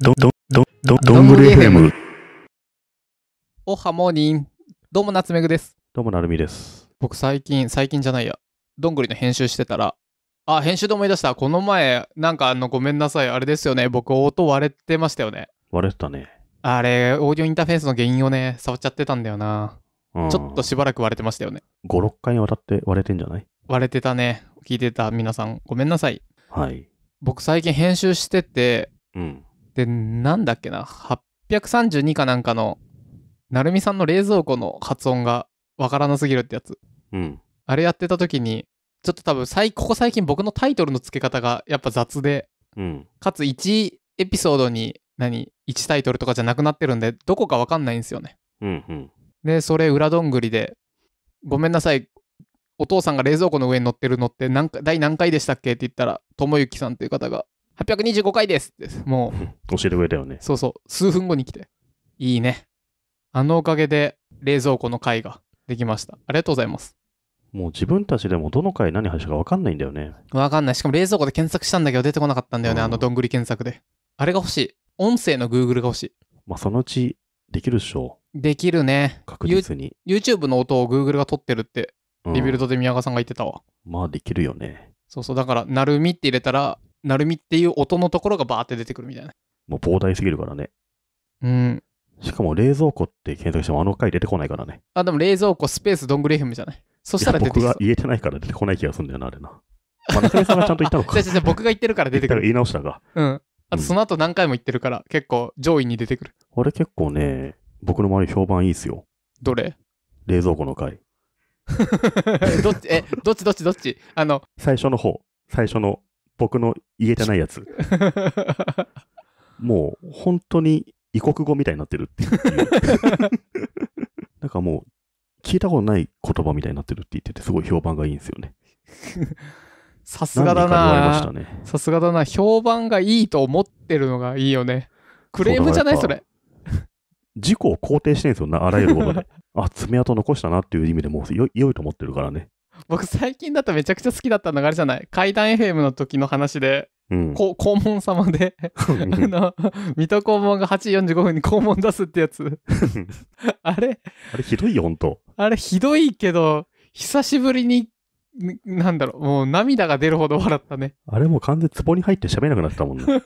ど、ど、ど、ど、どんぐり FM。おはモーニン。どうも、夏目ぐです。どうも、なるみです。僕、最近、最近じゃないや。どんぐりの編集してたら、あ、編集で思い出した。この前、なんかあの、ごめんなさい。あれですよね。僕、音割れてましたよね。割れてたね。あれ、オーディオインターフェースの原因をね、触っちゃってたんだよな。うん、ちょっとしばらく割れてましたよね。5、6回にわたって割れてんじゃない割れてたね。聞いてた皆さん、ごめんなさい。はい。僕、最近編集してて、うん。で、なんだっけな、832かなんかの、成美さんの冷蔵庫の発音がわからなすぎるってやつ。うん。あれやってた時に、ちょっと多分最、ここ最近僕のタイトルの付け方がやっぱ雑で、うん、かつ1エピソードに何、1タイトルとかじゃなくなってるんで、どこかわかんないんですよね。うんうん、で、それ裏どんぐりで、ごめんなさい、お父さんが冷蔵庫の上に乗ってるのって何第何回でしたっけって言ったら、友もさんという方が、825回ですもう。教えてくれたよね。そうそう。数分後に来て。いいね。あのおかげで冷蔵庫の回ができました。ありがとうございます。もう自分たちでもどの回何話したか分かんないんだよね。分かんない。しかも冷蔵庫で検索したんだけど出てこなかったんだよね。あのどんぐり検索で。あれが欲しい。音声の Google が欲しい。まあそのうちできるっしょ。できるね。確実に。YouTube の音を Google が撮ってるって、リビルドで宮川さんが言ってたわ。うん、まあできるよね。そうそう。だから、なるみって入れたら、なるみっていう音のところがバーって出てくるみたいな。もう膨大すぎるからね。うん。しかも冷蔵庫って検索してもあの回出てこないからね。あ、でも冷蔵庫スペースどんぐり FM じゃないそしたら出てきそう。僕が言えてないから出てこない気がするんだよな、あれな。まあ、中根さんがちゃんと言ったのか。じゃじゃ僕が言ってるから出てくる。言い直したが。うん。あとその後何回も言ってるから、結構上位に出てくる。あれ結構ね、僕の周り評判いいっすよ。どれ冷蔵庫の回。どっち、え、どっちどっちどっちあの。最初の方。最初の僕の言えてないやつ。もう本当に異国語みたいになってるっていう。なんかもう聞いたことない言葉みたいになってるって言ってて、すごい評判がいいんですよね。さすがだな、ね、さすがだな。評判がいいと思ってるのがいいよね。クレームじゃないそれ。自己を肯定してるんですよ、あらゆることで。あ、爪痕残したなっていう意味でもう良いと思ってるからね。僕最近だとめちゃくちゃ好きだったのがあれじゃない階段 FM の時の話で、うん、こ肛門様であの水戸黄門が8時45分に肛門出すってやつ あれあれひどいよ本当あれひどいけど久しぶりになんだろう、もう涙が出るほど笑ったね。あれもう完全ツボに入って喋れなくなったもんね。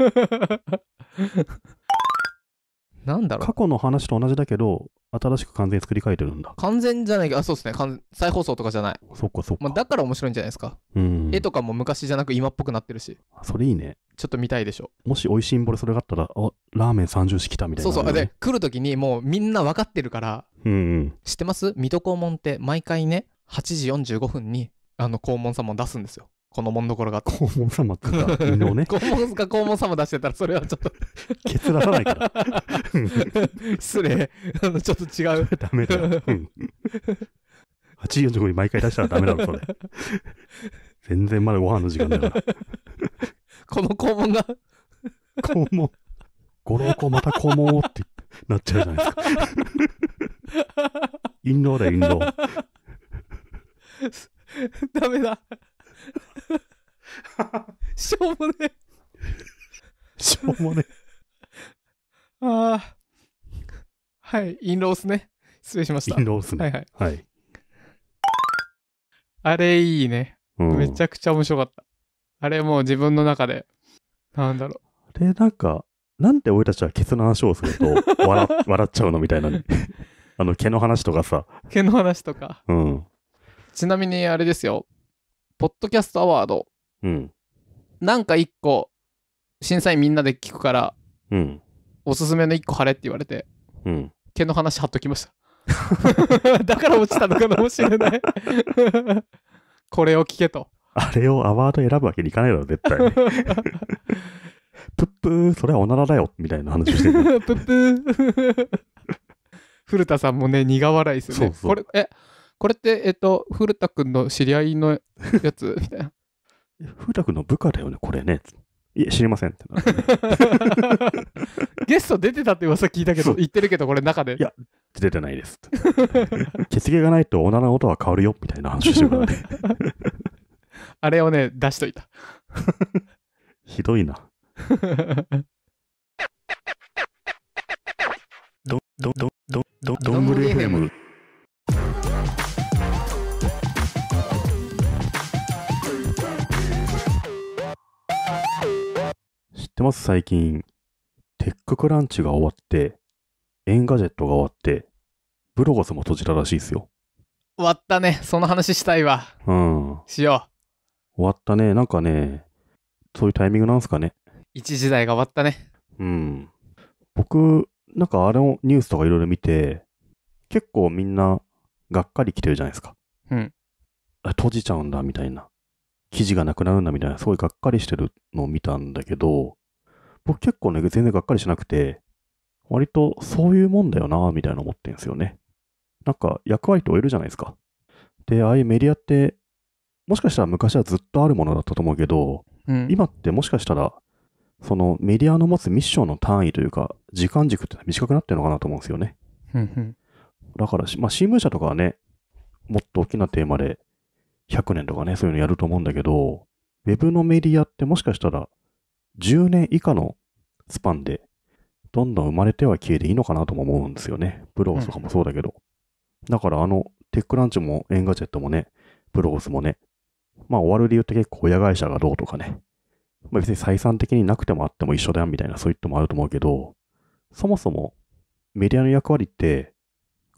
なんだろう。過去の話と同じだけど、新しく完全に作り変えてるんだ。完全じゃないけど、あ、そうですね再放送とかじゃない。そっかそっか。まあ、だから面白いんじゃないですか。うん。絵とかも昔じゃなく今っぽくなってるし。それいいね。ちょっと見たいでしょ。もし美味しいんぼれそれがあったら、あ、ラーメン30式来たみたいな、ね、そうそう。で、来る時にもうみんな分かってるから、うんうん。知ってます水戸黄門って毎回ね、8時45分に、あの、黄門様を出すんですよ。このもんどころが。肛門様とか、犬をね。黄門か黄門様出してたら、それはちょっと蹴らさないから。失礼。ちょっと違う。ダメだよ。うん。8時45に毎回出したらダメだろ、それ。全然まだご飯の時間だから。この肛門が。肛門。五郎子また肛門ってなっちゃうじゃないですか。陰謀だよ、陰謀。ダメだ。しょうもねしょうもね ああはいインロースね失礼しましたインロースねはいはい、はい、あれいいね、うん、めちゃくちゃ面白かったあれもう自分の中でなんだろうあれなんかなんで俺たちはケツの話をすると 笑笑っちゃうのみたいな、ね、あの毛の話とかさ毛の話とか、うん、ちなみにあれですよポッドキャストアワードうん。なんか一個、審査員みんなで聞くから、うん。おすすめの一個貼れって言われて、うん。毛の話貼っときました。だから落ちたのかもしれない これを聞けと。あれをアワード選ぶわけにいかないだろ、絶対、プップー、それはおならだよ、みたいな話してる。プップー。古田さんもね、苦笑いでする、ね。そうそうこれ、え、これって、えっと、古田君の知り合いのやつみたいな。風太くの部下だよね、これね。いや、知りませんってなね、ゲスト出てたって噂聞いたけど、言ってるけど、これ中で。いや、出てないです。血芸がないと女の音は変わるよ、みたいな話してるからね。あれをね、出しといた。ひどいな。ど、ど、ど、ど、ど、どんぐり FM。ってます最近、テッククランチが終わって、エンガジェットが終わって、ブロガスも閉じたらしいですよ。終わったね。その話したいわ。うん。しよう。終わったね。なんかね、そういうタイミングなんすかね。一時代が終わったね。うん。僕、なんかあれのニュースとかいろいろ見て、結構みんながっかり来てるじゃないですか。うん。閉じちゃうんだみたいな。記事がなくなるんだみたいな、すごいがっかりしてるのを見たんだけど、僕結構ね、全然がっかりしなくて、割とそういうもんだよな、みたいな思ってるんですよね。なんか役割って終えるじゃないですか。で、ああいうメディアって、もしかしたら昔はずっとあるものだったと思うけど、うん、今ってもしかしたら、そのメディアの持つミッションの単位というか、時間軸って短くなってるのかなと思うんですよね。だから、まあ、新聞社とかはね、もっと大きなテーマで100年とかね、そういうのやると思うんだけど、ウェブのメディアってもしかしたら10年以下のスパンで、どんどん生まれては消えていいのかなとも思うんですよね。ブロースとかもそうだけど。うん、だからあの、テックランチもエンガジェットもね、ブロースもね、まあ終わる理由って結構親会社がどうとかね、まあ、別に採算的になくてもあっても一緒だよみたいなそういったもあると思うけど、そもそもメディアの役割って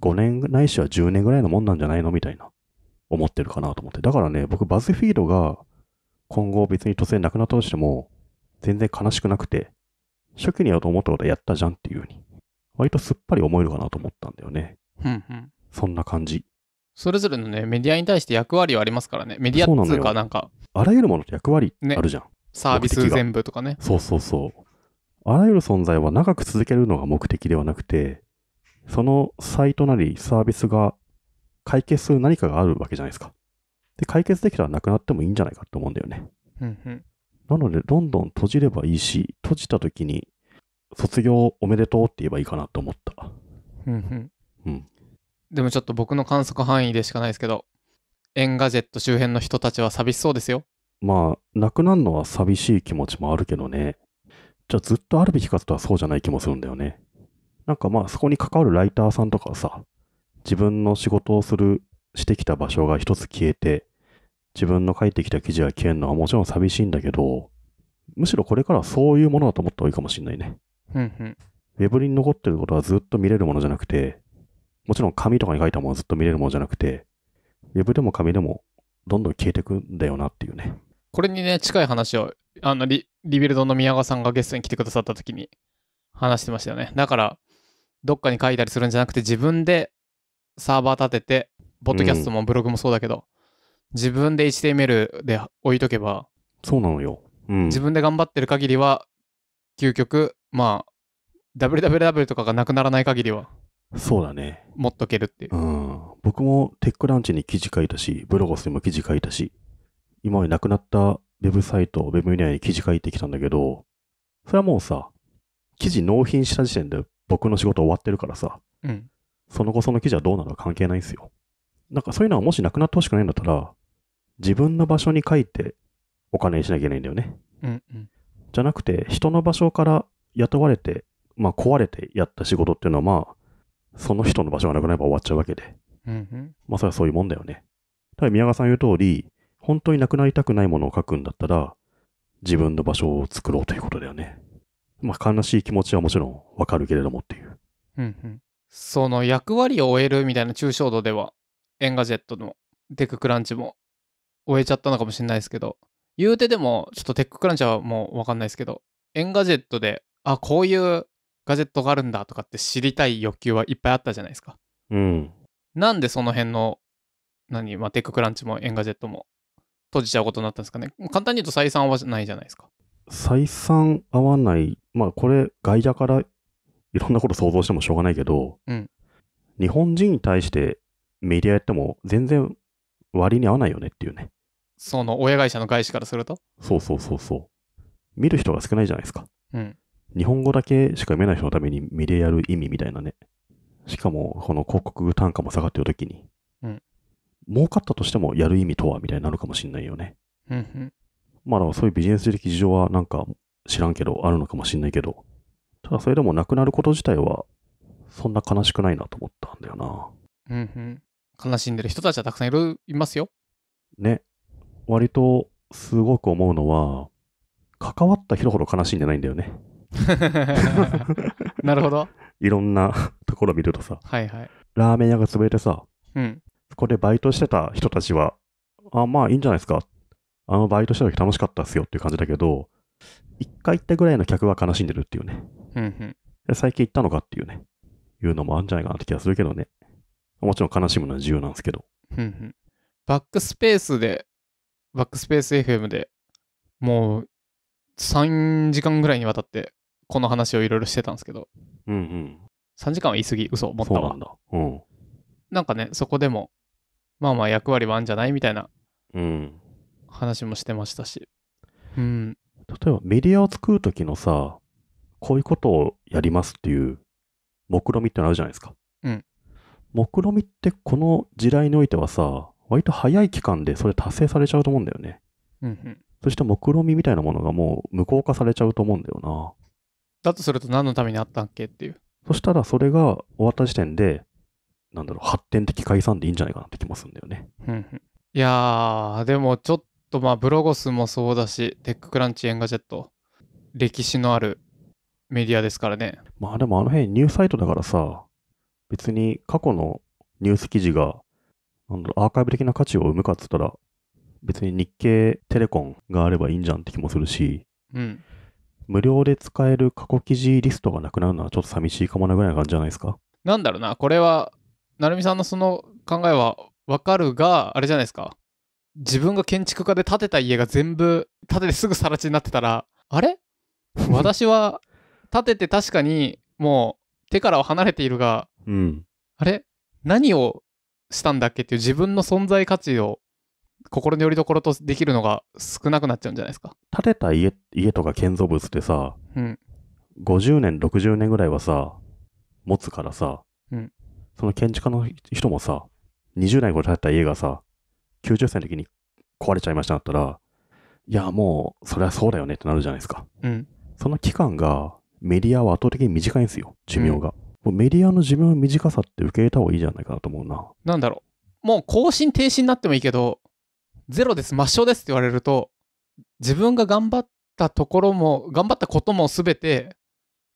5年ないしは10年ぐらいのもんなんじゃないのみたいな思ってるかなと思って。だからね、僕バズフィードが今後別に突然なくなったとしても、全然悲しくなくて、初期にやろうと思ったことはやったじゃんっていうふうに、割とすっぱり思えるかなと思ったんだよね。うんうん。そんな感じ。それぞれのね、メディアに対して役割はありますからね。メディアっていうか、なんか、あらゆるものって役割あるじゃん。ね、サービス全部とかね。そうそうそう。あらゆる存在は長く続けるのが目的ではなくて、そのサイトなりサービスが解決する何かがあるわけじゃないですか。で、解決できたらなくなってもいいんじゃないかと思うんだよね。うんうん。なので、どんどん閉じればいいし、閉じた時に、卒業おめでとうって言えばいいかなと思った。うんうん。でもちょっと僕の観測範囲でしかないですけど、エンガジェット周辺の人たちは寂しそうですよ。まあ、なくなるのは寂しい気持ちもあるけどね。じゃあずっとあるべきかとはそうじゃない気もするんだよね。なんかまあ、そこに関わるライターさんとかはさ、自分の仕事をする、してきた場所が一つ消えて、自分の書いてきた記事が消えるのはもちろん寂しいんだけど、むしろこれからはそういうものだと思った方がいいかもしれないね。うんうん。ウェブに残ってることはずっと見れるものじゃなくて、もちろん紙とかに書いたものはずっと見れるものじゃなくて、ウェブでも紙でもどんどん消えてくんだよなっていうね。これにね、近い話を、あのリ、リビルドの宮川さんがゲストに来てくださった時に話してましたよね。だから、どっかに書いたりするんじゃなくて、自分でサーバー立てて、ポッドキャストもブログもそうだけど、自分で HTML で置いとけば、そうなのよ。うん、自分で頑張ってる限りは、究極、まあ、www とかがなくならない限りは、そうだね。持っとけるっていう。うん。僕もテックランチに記事書いたし、ブロゴスにも記事書いたし、今までなくなったウェブサイト、ウェブユニアに記事書いてきたんだけど、それはもうさ、記事納品した時点で僕の仕事終わってるからさ、うん、その後その記事はどうなのか関係ないんですよ。なんかそういうのはもしなくなってほしくないんだったら、自分の場所に書いてお金にしなきゃいけないんだよね。うんうん、じゃなくて、人の場所から雇われて、まあ、壊れてやった仕事っていうのは、まあ、その人の場所がなくなれば終わっちゃうわけで。うんうん、まあ、それはそういうもんだよね。ただ、宮川さん言う通り、本当になくなりたくないものを書くんだったら、自分の場所を作ろうということだよね。まあ、悲しい気持ちはもちろんわかるけれどもっていう。うんうん。その役割を終えるみたいな抽象度では、エンガジェットのデククランチも終えちゃったのかもしれないですけど、言うてでも、ちょっとテッククランチはもうわかんないですけど、エンガジェットで、あ、こういうガジェットがあるんだとかって知りたい欲求はいっぱいあったじゃないですか。うん。なんでその辺の、何、まあ、テッククランチもエンガジェットも閉じちゃうことになったんですかね。簡単に言うと採算はないじゃないですか。採算合わない、まあこれ外野からいろんなこと想像してもしょうがないけど、うん、日本人に対してメディアやっても全然割に合わないよねっていうね。その親会社の外資からするとそうそうそうそう。見る人が少ないじゃないですか。うん。日本語だけしか読めない人のために見れやる意味みたいなね。しかも、この広告単価も下がってる時に、うん。儲かったとしてもやる意味とはみたいになるかもしんないよね。うんうん。まあそういうビジネス的事情はなんか知らんけど、あるのかもしんないけど、ただそれでもなくなること自体は、そんな悲しくないなと思ったんだよな。うんうん。悲しんでる人たちはたくさんいる、いますよ。ね。割とすごく思うのは、関わった人ほど悲しいんじゃないんだよね。なるほど。いろんな ところ見るとさ、はいはい、ラーメン屋が潰れてさ、うん、そこでバイトしてた人たちは、あ、まあいいんじゃないですか。あのバイトした時楽しかったっすよっていう感じだけど、一回行ったぐらいの客は悲しんでるっていうね。うんうん、最近行ったのかっていうね、いうのもあるんじゃないかなって気がするけどね。もちろん悲しむのは自由なんですけど。うんうん、バックスペースでバックスペース FM でもう3時間ぐらいにわたってこの話をいろいろしてたんですけど、うんうん、3時間は言い過ぎ、嘘、思ったわ。なんだ。うん。なんかね、そこでも、まあまあ役割はあんじゃないみたいな話もしてましたし。うん。例えばメディアを作るときのさ、こういうことをやりますっていう目論みってのあるじゃないですか。うん。目論みってこの時代においてはさ、割と早い期間でそれ達成されちゃうと思うんだよね。うんうん。そして目論見みたいなものがもう無効化されちゃうと思うんだよな。だとすると何のためにあったっけっていう。そしたらそれが終わった時点で、なんだろう、発展的解散でいいんじゃないかなって気もすんだよね。うんうん、いやー、でもちょっとまあ、ブロゴスもそうだし、テッククランチ、エンガジェット、歴史のあるメディアですからね。まあでもあの辺ニューサイトだからさ、別に過去のニュース記事がなんだろアーカイブ的な価値を生むかっつったら、別に日経テレコンがあればいいんじゃんって気もするし、うん。無料で使える過去記事リストがなくなるのはちょっと寂しいかもなぐらいな感じじゃないですか。なんだろうな、これは、成美さんのその考えはわかるが、あれじゃないですか。自分が建築家で建てた家が全部、建ててすぐ更地になってたら、あれ私は 建てて確かにもう手からは離れているが、うん、あれ何をしたんだっけっていう自分の存在価値を心の拠り所とできるのが少なくなっちゃうんじゃないですか。建てた家家とか建造物ってさ、うん、50年、60年ぐらいはさ、持つからさ、うん、その建築家の人もさ、20年後建てた家がさ、90歳の時に壊れちゃいましただったら、いや、もう、それはそうだよねってなるじゃないですか。うん、その期間が、メディアは圧倒的に短いんですよ、寿命が。うん、メディアの寿命の短さって受け入れた方がいいじゃないかなと思うな。なんだろう。もう更新停止になってもいいけど、ゼロです、抹消ですって言われると、自分が頑張ったところも、頑張ったことも全て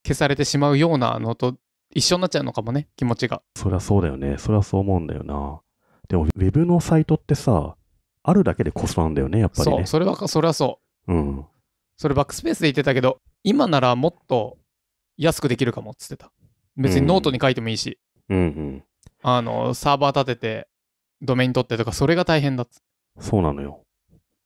消されてしまうようなのと一緒になっちゃうのかもね、気持ちが。そりゃそうだよね。そりゃそう思うんだよな。でも、ウェブのサイトってさ、あるだけでコストなんだよね、やっぱり、ね、そう、それは、それはそう。うん。それバックスペースで言ってたけど、今ならもっと安くできるかもっつってた。別にノートに書いてもいいし、うんうんあの、サーバー立てて、ドメイン取ってとか、それが大変だっつ。そうなのよ。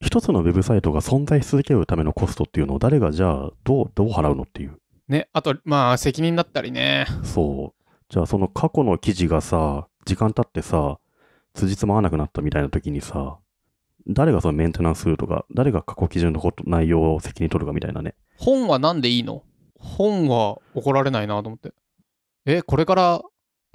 一つのウェブサイトが存在し続けるためのコストっていうのを誰がじゃあどう、どう払うのっていう。ね、あと、まあ、責任だったりね。そう。じゃあその過去の記事がさ、時間経ってさ、辻褄合わなくなったみたいな時にさ、誰がそのメンテナンスするとか、誰が過去基準のこと内容を責任取るかみたいなね。本は何でいいの本は怒られないなと思って。え、これから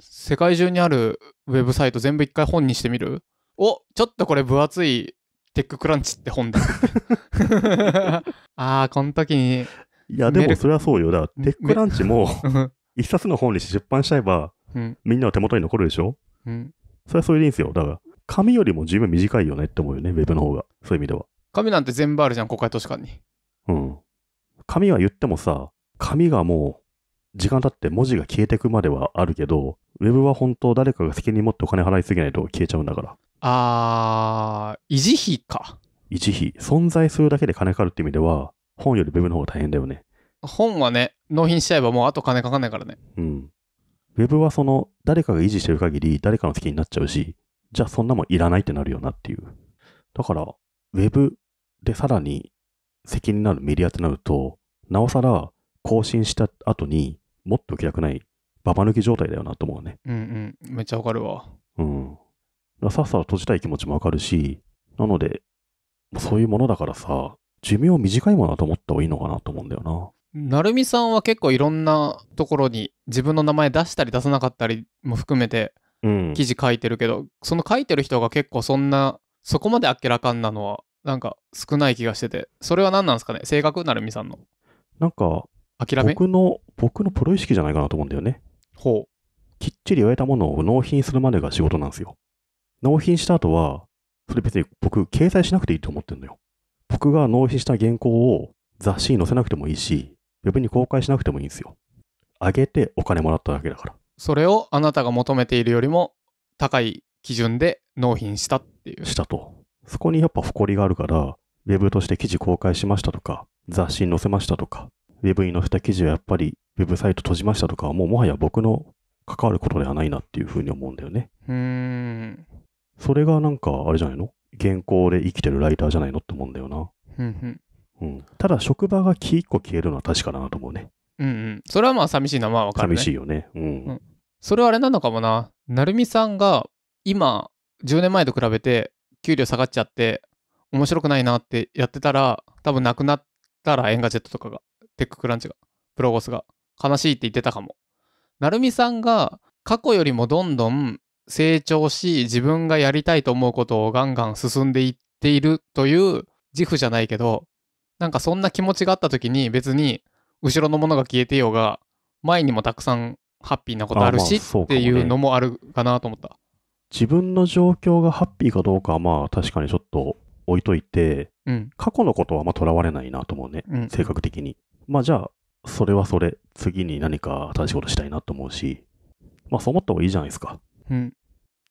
世界中にあるウェブサイト全部一回本にしてみるおちょっとこれ分厚いテッククランチって本だ。ああ、この時に。いや、でもそれはそうよ。だテッククランチも 一冊の本にして出版しちゃえば、うん、みんなは手元に残るでしょ、うん、それはそれでいいんですよ。だから、紙よりも十分短いよねって思うよね、ウェブの方が。そういう意味では。紙なんて全部あるじゃん、国会図書館に。うん。紙は言ってもさ、紙がもう時間経って文字が消えてくまではあるけど、ウェブは本当誰かが責任持ってお金払いすぎないと消えちゃうんだから。あー、維持費か。維持費。存在するだけで金かかるって意味では、本よりウェブの方が大変だよね。本はね、納品しちゃえばもうあと金かかんないからね。うん。ウェブはその、誰かが維持してる限り、誰かの責になっちゃうし、じゃあそんなもんいらないってなるよなっていう。だから、ウェブでさらに責任のあるメディアってなると、なおさら更新した後にもっと気楽ないババ抜き状態だよなと思うね。うんうん。めっちゃわかるわ。うん。さっさと閉じたい気持ちもわかるし、なので、そういうものだからさ、寿命短いものだと思った方がいいのかなと思うんだよな。なるみさんは結構いろんなところに自分の名前出したり出さなかったりも含めて記事書いてるけど、うん、その書いてる人が結構そんなそこまであっけらかんなのはなんか少ない気がしててそれは何なんですかね性格なるみさんのなんか諦め僕の、僕のプロ意識じゃないかなと思うんだよね。ほう。きっちり言われたものを納品するまでが仕事なんですよ。納品した後は、それ別に僕、掲載しなくていいと思ってるのよ。僕が納品した原稿を雑誌に載せなくてもいいし、ウェブに公開しなくてもいいんですよ。あげてお金もらっただけだから。それをあなたが求めているよりも高い基準で納品したっていう。したと。そこにやっぱ誇りがあるから、ウェブとして記事公開しましたとか、雑誌に載せましたとか、ブ e b の2記事はやっぱりウェブサイト閉じましたとかはもうもはや僕の関わることではないなっていうふうに思うんだよね。うん。それがなんかあれじゃないの原稿で生きてるライターじゃないのって思うんだよな。うん、うん、ただ職場が木1個消えるのは確かだなと思うね。うんうん。それはまあ寂しいな、まあわかる、ね、寂しいよね、うん。うん。それはあれなのかもな。成美さんが今、10年前と比べて給料下がっちゃって、面白くないなってやってたら、多分なくなったら、エンガジェットとかが。テッククランチが、プロゴスが、悲しいって言ってたかも。なるみさんが過去よりもどんどん成長し、自分がやりたいと思うことをガンガン進んでいっているという自負じゃないけど、なんかそんな気持ちがあった時に別に後ろのものが消えてようが、前にもたくさんハッピーなことあるしっていうのもあるかなと思った。自分の状況がハッピーかどうかはまあ確かにちょっと置いといて、うん、過去のことはまあとらわれないなと思うね、うん、性格的に。まあじゃあ、それはそれ、次に何か新しいことしたいなと思うし、まあそう思った方がいいじゃないですか。うん。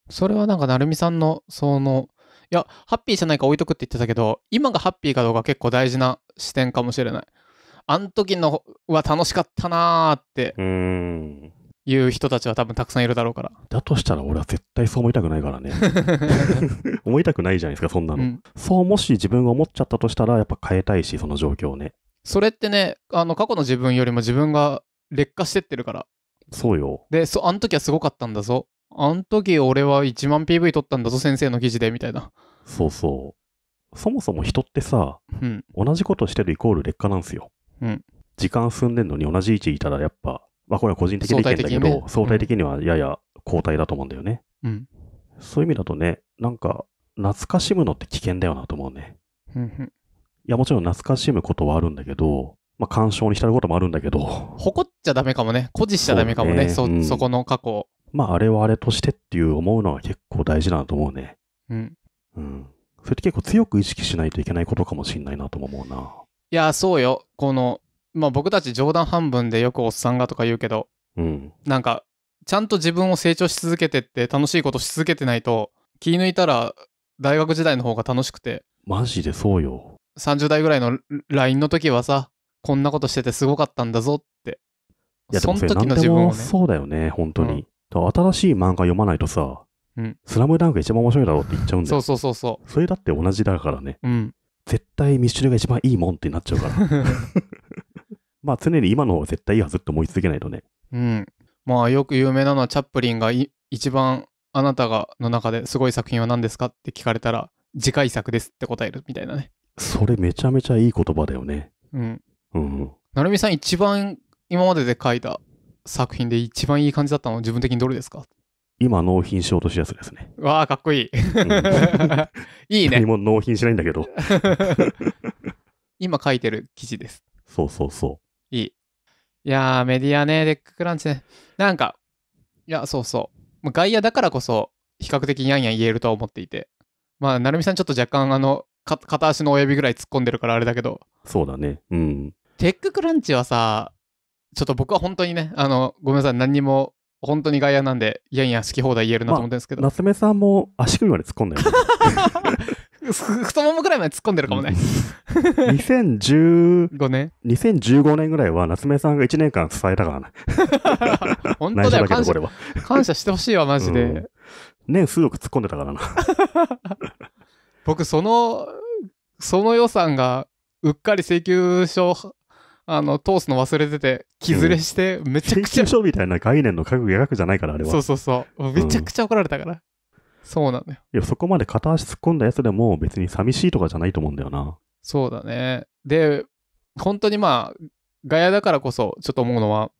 それはなんか、成美さんの、その、いや、ハッピーじゃないか置いとくって言ってたけど、今がハッピーかどうか結構大事な視点かもしれない。あん時のは楽しかったなーってうん。いう人たちは多分たくさんいるだろうから。だとしたら俺は絶対そう思いたくないからね。思いたくないじゃないですか、そんなの、うん、そうもし自分が思っちゃったとしたら、やっぱ変えたいし、その状況をね。それってね、あの、過去の自分よりも自分が劣化してってるから。そうよ。で、そ、あの時はすごかったんだぞ。あの時俺は1万 PV 撮ったんだぞ、先生の記事で、みたいな。そうそう。そもそも人ってさ、うん、同じことしてるイコール劣化なんですよ。うん。時間進んでんのに同じ位置いたらやっぱ、まあこれは個人的な意見だけど、相対ね、相対的にはやや後退だと思うんだよね。うん。そういう意味だとね、なんか、懐かしむのって危険だよなと思うね。うん、いや、もちろん懐かしむことはあるんだけど、まあ、干渉に浸ることもあるんだけど。誇っちゃダメかもね。誇示しちゃダメかもね。そ、ねそこの過去まあ、あれはあれとしてっていう思うのは結構大事なと思うね。うん。うん。それって結構強く意識しないといけないことかもしんないなとも思うな。いや、そうよ。この、まあ僕たち冗談半分でよくおっさんがとか言うけど、うん。なんか、ちゃんと自分を成長し続けてって楽しいことし続けてないと、気抜いたら大学時代の方が楽しくて。マジでそうよ。30代ぐらいの LINE の時はさ、こんなことしててすごかったんだぞって。いや、その時の自分は、ね、そうだよね、本当に。うん、新しい漫画読まないとさ、うん、スラムダンク一番面白いだろうって言っちゃうんだよ。そうそうそうそう。それだって同じだからね。うん。絶対ミッシュルが一番いいもんってなっちゃうから。まあ常に今の方が絶対いいはずって思い続けないとね。うん。まあよく有名なのはチャップリンが一番あなたがの中ですごい作品は何ですかって聞かれたら次回作ですって答えるみたいなね。それめちゃめちゃいい言葉だよね。うん。うん。なるみさん一番今までで書いた作品で一番いい感じだったのは自分的にどれですか今、納品しようとしやすいですね。わあ、かっこいい。うん、いいね。何も納品しないんだけど。今書いてる記事です。そうそうそう。いい。いやー、メディアね、デッククランチね。なんか、いや、そうそう。外野だからこそ、比較的やんやん言えるとは思っていて。まあ、成美さんちょっと若干、あの、片足の親指ぐらい突っ込んでるからあれだけど。そうだね。うん。テッククランチはさ、ちょっと僕は本当にね、あの、ごめんなさい、何にも、本当に外野なんで、いやいや、好き放題言えるなと思ってるんですけど。まあ、夏目さんも足首まで突っ込んでる 太ももぐらいまで突っ込んでるかもね。2015年 ?2015 年ぐらいは夏目さんが1年間支えたからね。本当だよ、感謝。感謝してほしいわ、マジで。うん、年数億突っ込んでたからな。僕、その、その予算が、うっかり請求書、あの、通すの忘れてて、気づれして、めちゃくちゃ。請求書みたいな概念の額がくじゃないから、あれは。そうそうそう。めちゃくちゃ怒られたから。そうなんだよ。いや、そこまで片足突っ込んだやつでも、別に寂しいとかじゃないと思うんだよな。そうだね。で、本当にまあ、ガヤだからこそ、ちょっと思うのは、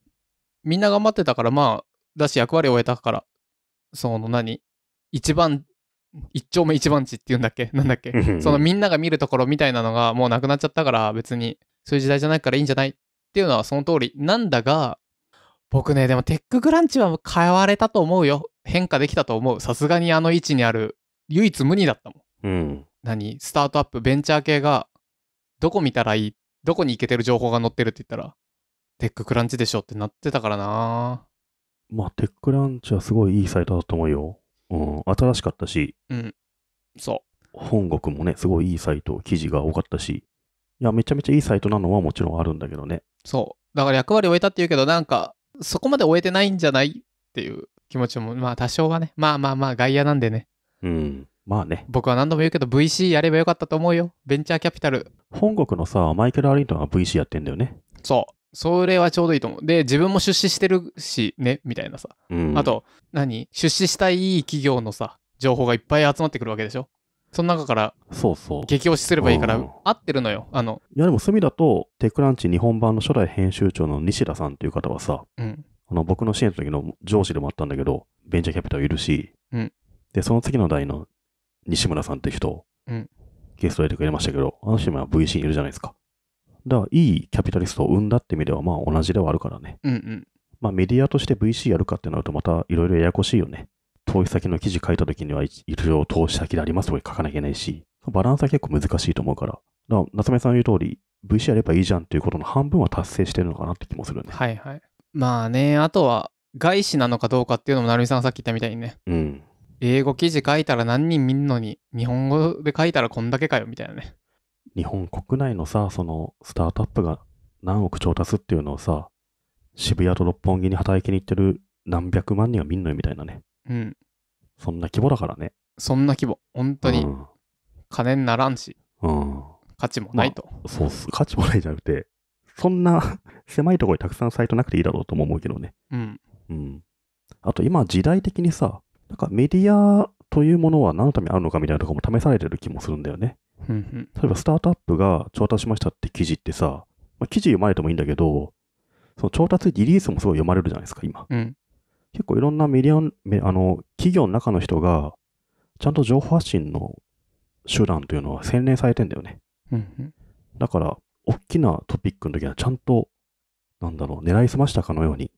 みんな頑張ってたから、まあ、だし役割を終えたから、その何一番一丁目一番地っていうんだっけ なんだっけそのみんなが見るところみたいなのがもうなくなっちゃったから別にそういう時代じゃないからいいんじゃないっていうのはその通りなんだが僕ねでもテックグランチは変われたと思うよ変化できたと思うさすがにあの位置にある唯一無二だったもん、うん、何スタートアップベンチャー系がどこ見たらいいどこに行けてる情報が載ってるって言ったらテッククランチでしょってなってたからなまあテックランチはすごいいいサイトだと思うようん、新しかったし、うん、そう。本国もね、すごいいいサイト、記事が多かったし、いや、めちゃめちゃいいサイトなのはもちろんあるんだけどね。そう。だから役割終えたっていうけど、なんか、そこまで終えてないんじゃないっていう気持ちも、まあ多少はね、まあまあまあ外野なんでね。うん。まあね。僕は何度も言うけど VC やればよかったと思うよ。ベンチャーキャピタル。本国のさ、マイケル・アリントンが VC やってんだよね。そう。それはちょうどいいと思う。で、自分も出資してるしね、みたいなさ。うん、あと、何出資したい企業のさ、情報がいっぱい集まってくるわけでしょその中から、そうそう。激推しすればいいから、合ってるのよ。あの。いや、でも、隅だと、テックランチ日本版の初代編集長の西田さんっていう方はさ、うん、あの僕の支援の時の上司でもあったんだけど、ベンチャーキャピタルいるし、うん、で、その次の代の西村さんって人、うん、ゲスト出てくれましたけど、あの人今 VC いるじゃないですか。だからいいキャピタリストを生んだって意味ではまあ同じではあるからね。うんうん。まあメディアとして VC やるかってなるとまたいろいろややこしいよね。投資先の記事書いた時には一応投資先でありますとか書かなきゃいけないし、バランスは結構難しいと思うから。だから夏目さん言う通り VC やればいいじゃんっていうことの半分は達成してるのかなって気もするね。はいはい。まあね、あとは外資なのかどうかっていうのも成美さんがさっき言ったみたいにね。うん。英語記事書いたら何人見んのに、日本語で書いたらこんだけかよみたいなね。日本国内のさ、そのスタートアップが何億調達っていうのをさ、渋谷と六本木に働きに行ってる何百万人は見んのよみたいなね。うん。そんな規模だからね。そんな規模。本当に。金にならんし。うん。価値もないと。まあ、そうす。価値もないじゃなくて、そんな 狭いところにたくさんサイトなくていいだろうとも思うけどね。うん。うん。あと今時代的にさ、なんかメディアというものは何のためにあるのかみたいなとこも試されてる気もするんだよね。うん、例えばスタートアップが調達しましたって記事ってさ、まあ、記事読まれてもいいんだけど、その調達リリースもすごい読まれるじゃないですか、今。うん、結構いろんなメディアあの、企業の中の人が、ちゃんと情報発信の手段というのは洗練されてんだよね。うんだから、大きなトピックの時はちゃんと、なんだろう、狙いすましたかのように、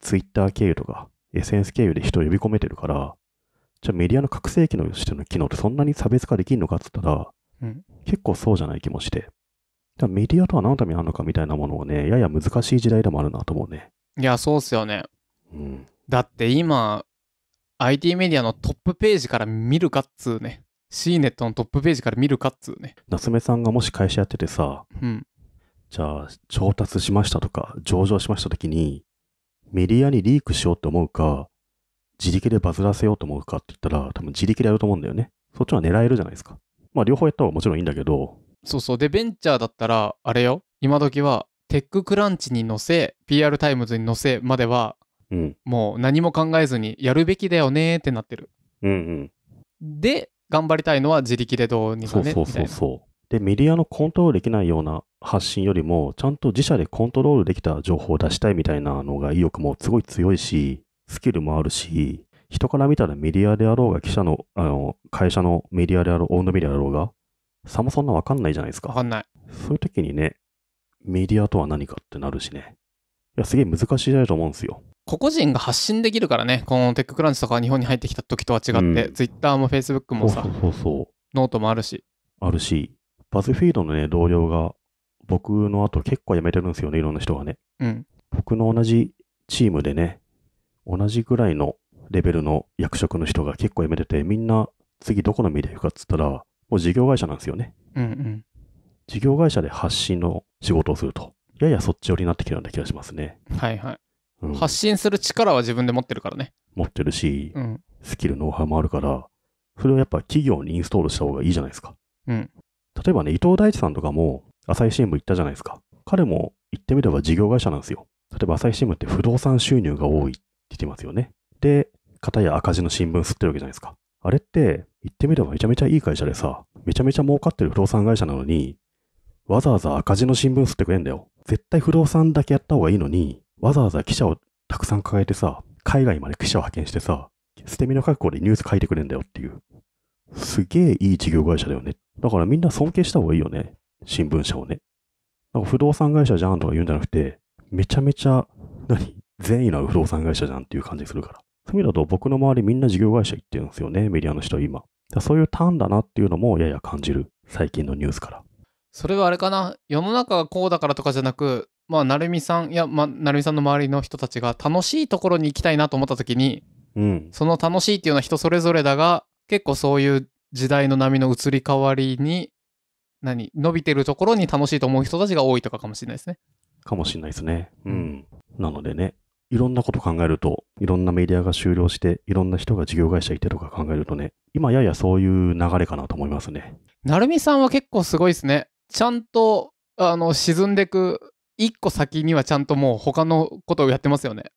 ツイッター経由とか、SNS 経由で人を呼び込めてるから、じゃあメディアの覚醒機能しての機能ってそんなに差別化できるのかっつったら、うん、結構そうじゃない気もして。メディアとは何のためにあるのかみたいなものをね、やや難しい時代でもあるなと思うね。いや、そうっすよね。うん、だって今、IT メディアのトップページから見るかっつうね。C ネットのトップページから見るかっつうね。夏目さんがもし会社やっててさ、うん、じゃあ、調達しましたとか、上場しましたときに、メディアにリークしようと思うか、自力でバズらせようと思うかって言ったら、多分自力でやると思うんだよね。そっちは狙えるじゃないですか。まあ、両方やった方がもちろんいいんだけど。そうそう。で、ベンチャーだったら、あれよ。今時は、テッククランチに載せ、PR タイムズに載せまでは、うん、もう何も考えずに、やるべきだよねってなってる。うんうん。で、頑張りたいのは自力でどうにかね。うそうそうそう。で、メディアのコントロールできないような発信よりも、ちゃんと自社でコントロールできた情報を出したいみたいなのが意欲もすごい強いし、スキルもあるし、人から見たらメディアであろうが、記者の、あの、会社のメディアであろう、オンドメディアであろうが、さもそんなわかんないじゃないですか。わかんない。そういう時にね、メディアとは何かってなるしね。いや、すげえ難しいだと思うんですよ。個々人が発信できるからね、このテッククランチとか日本に入ってきた時とは違って、ツイッターもフェイスブックもさ、そうそうそうノートもあるし。あるし、バズフィードのね、同僚が、僕の後結構辞めてるんですよね、いろんな人がね。うん。僕の同じチームでね、同じぐらいのレベルの役職の人が結構辞めてて、みんな次どこのメで行くかっつったら、もう事業会社なんですよね。うんうん。事業会社で発信の仕事をすると。ややそっち寄りになってきたような気がしますね。はいはい。うん、発信する力は自分で持ってるからね。持ってるし、うん、スキル、ノウハウもあるから、それをやっぱ企業にインストールした方がいいじゃないですか。うん。例えばね、伊藤大地さんとかも、朝日新聞行ったじゃないですか。彼も行ってみれば事業会社なんですよ。例えば朝日新聞って不動産収入が多いって言ってますよね。で、片や赤字の新聞吸ってるわけじゃないですか。あれって、言ってみればめちゃめちゃいい会社でさ、めちゃめちゃ儲かってる不動産会社なのに、わざわざ赤字の新聞吸ってくれんだよ。絶対不動産だけやった方がいいのに、わざわざ記者をたくさん抱えてさ、海外まで記者を派遣してさ、捨て身の覚悟でニュース書いてくれんだよっていう。すげえいい事業会社だよね。だからみんな尊敬した方がいいよね。新聞社をね。なんか不動産会社じゃんとか言うんじゃなくて、めちゃめちゃ、何善意のある不動産会社じゃんっていう感じするから。そういう意味だと僕の周りみんな事業会社行ってるんですよね、メディアの人は今。そういうターンだなっていうのもやや感じる、最近のニュースから。それはあれかな、世の中がこうだからとかじゃなく、まあ、なるみさんや、まあ、なるみさんの周りの人たちが楽しいところに行きたいなと思った時に、うん、その楽しいっていうのは人それぞれだが、結構そういう時代の波の移り変わりに、何、伸びてるところに楽しいと思う人たちが多いとかかもしれないですね。かもしれないですね。うん。なのでね、いろんなこと考えると、いろんなメディアが終了して、いろんな人が事業会社いてとか考えるとね、今ややそういう流れかなと思いますね。なるみさんは結構すごいですね。ちゃんと、あの、沈んでく、一個先にはちゃんともう他のことをやってますよね。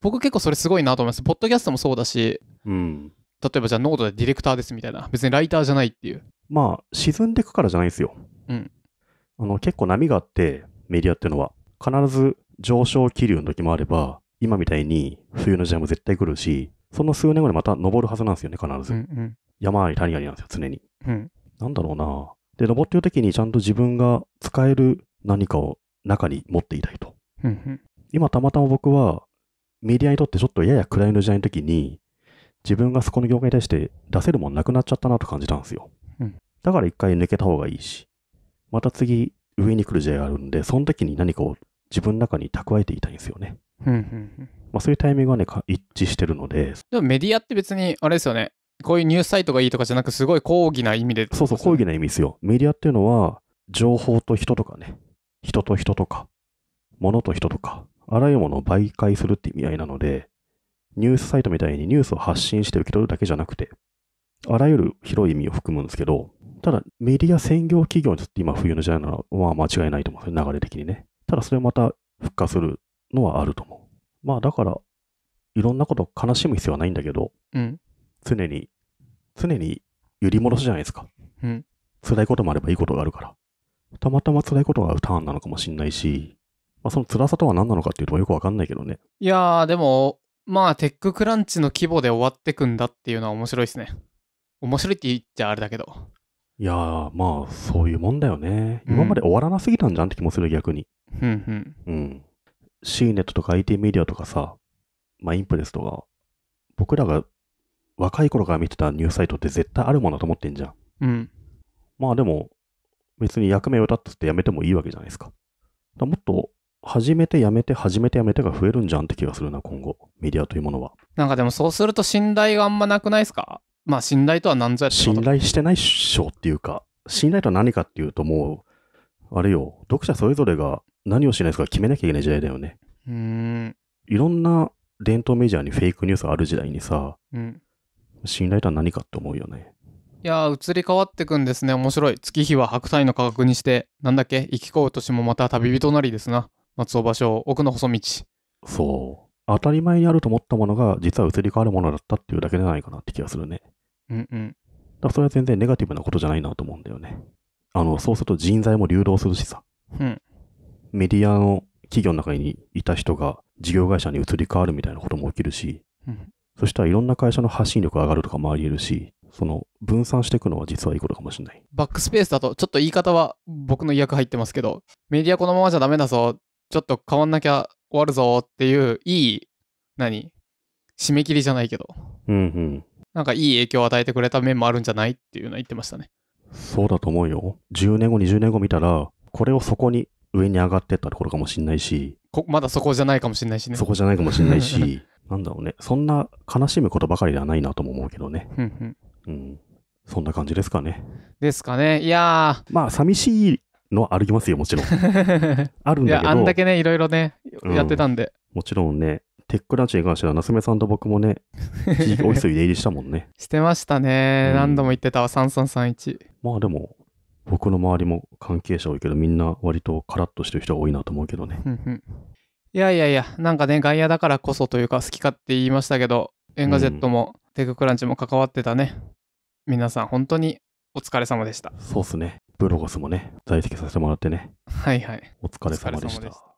僕結構それすごいなと思います。ポッドキャストもそうだし、うん。例えばじゃあノートでディレクターですみたいな。別にライターじゃないっていう。まあ、沈んでくからじゃないですよ。うん。あの、結構波があって、メディアっていうのは。必ず上昇気流の時もあれば、今みたいに冬の時代も絶対来るし、その数年後にまた登るはずなんですよね、必ず。うんうん、山あり谷ありなんですよ、常に。うん、なんだろうなで、登ってる時にちゃんと自分が使える何かを中に持っていたいと。うんうん、今、たまたま僕は、メディアにとってちょっとやや暗いの時代の時に、自分がそこの業界に対して出せるもんなくなっちゃったなと感じたんですよ。うん、だから一回抜けた方がいいし、また次上に来る時代があるんで、その時に何かを自分の中に蓄えていたいんですよね。まあ、そういうタイミングはね、一致してるので。でもメディアって別に、あれですよね。こういうニュースサイトがいいとかじゃなく、すごい抗議な意味で、そうそう、抗議な意味ですよ。メディアっていうのは、情報と人とかね、人と人とか、物と人とか、あらゆるものを媒介するって意味合いなので、ニュースサイトみたいにニュースを発信して受け取るだけじゃなくて、あらゆる広い意味を含むんですけど、ただメディア専業企業にとって今冬の時代なのは間違いないと思うんですよ、流れ的にね。ただそれまた復活するのはあると思う。まあだから、いろんなこと悲しむ必要はないんだけど、うん、常に、常に揺り戻しじゃないですか。うん、辛いこともあればいいことがあるから。たまたま辛いことがあるターンなのかもしんないし、まあ、その辛さとは何なのかっていうとよくわかんないけどね。いやー、でも、まあ、テッククランチの規模で終わってくんだっていうのは面白いですね。面白いって言っちゃあれだけど。いやー、まあ、そういうもんだよね。今まで終わらなすぎたんじゃんって気もする、逆に。うんうん。うん。c n e とか IT メディアとかさ、まあ、インプレスとか、僕らが若い頃から見てたニュースサイトって絶対あるものだと思ってんじゃん。うん。まあでも、別に役目を立つってやめてもいいわけじゃないですか。だかもっと、始めてやめて、始めてやめてが増えるんじゃんって気がするな、今後。メディアというものは。なんかでもそうすると信頼があんまなくないですかまあ、信頼とは何ぞや信頼してないっしょっていうか、信頼とは何かっていうと、もう、あれよ、読者それぞれが何をしないですか決めなきゃいけない時代だよね。うん。いろんな伝統メジャーにフェイクニュースがある時代にさ、うん、信頼とは何かって思うよね。いや移り変わってくんですね。面白い。月日は白菜の価格にして、なんだっけ生きこうとしもまた旅人なりですな。松尾芭蕉、奥の細道。そう。当たり前にあると思ったものが、実は移り変わるものだったっていうだけじゃないかなって気がするね。うんうん。だそれは全然ネガティブなことじゃないなと思うんだよね。あの、そうすると人材も流動するしさ。うん。メディアの企業の中にいた人が事業会社に移り変わるみたいなことも起きるし、うん、そしたらいろんな会社の発信力が上がるとかもあり得るし、その分散していくのは実はいいことかもしれない。バックスペースだと、ちょっと言い方は僕の意訳入ってますけど、メディアこのままじゃダメだぞ、ちょっと変わんなきゃ終わるぞっていう、いい、何締め切りじゃないけど。うんうん。なんかいい影響を与えてくれた面もあるんじゃないっていうのは言ってましたね。そうだと思うよ。10年後、20年後見たら、これをそこに上に上がってったところかもしんないし。まだそこじゃないかもしんないしね。そこじゃないかもしんないし、なんだろうね。そんな悲しむことばかりではないなとも思うけどね。うん、そんな感じですかね。ですかね。いやまあ、寂しいのは歩きますよ、もちろん。あるんだけど。いや、あんだけね、いろいろね、やってたんで、うん。もちろんね、テックランチに関しては、夏目さんと僕もね、一時期オフィスに出入りしたもんね。してましたね。うん何度も言ってたわ、3331。まあでも、僕の周りも関係者多いけど、みんな割とカラッとしてる人が多いなと思うけどね。いやいやいや、なんかね、外野だからこそというか、好きかって言いましたけど、エンガジェットも、テッククランチも関わってたね。皆さん、本当にお疲れ様でした。そうっすね。ブロゴスもね、在籍させてもらってね、はいはい。お疲れお疲れ様でした。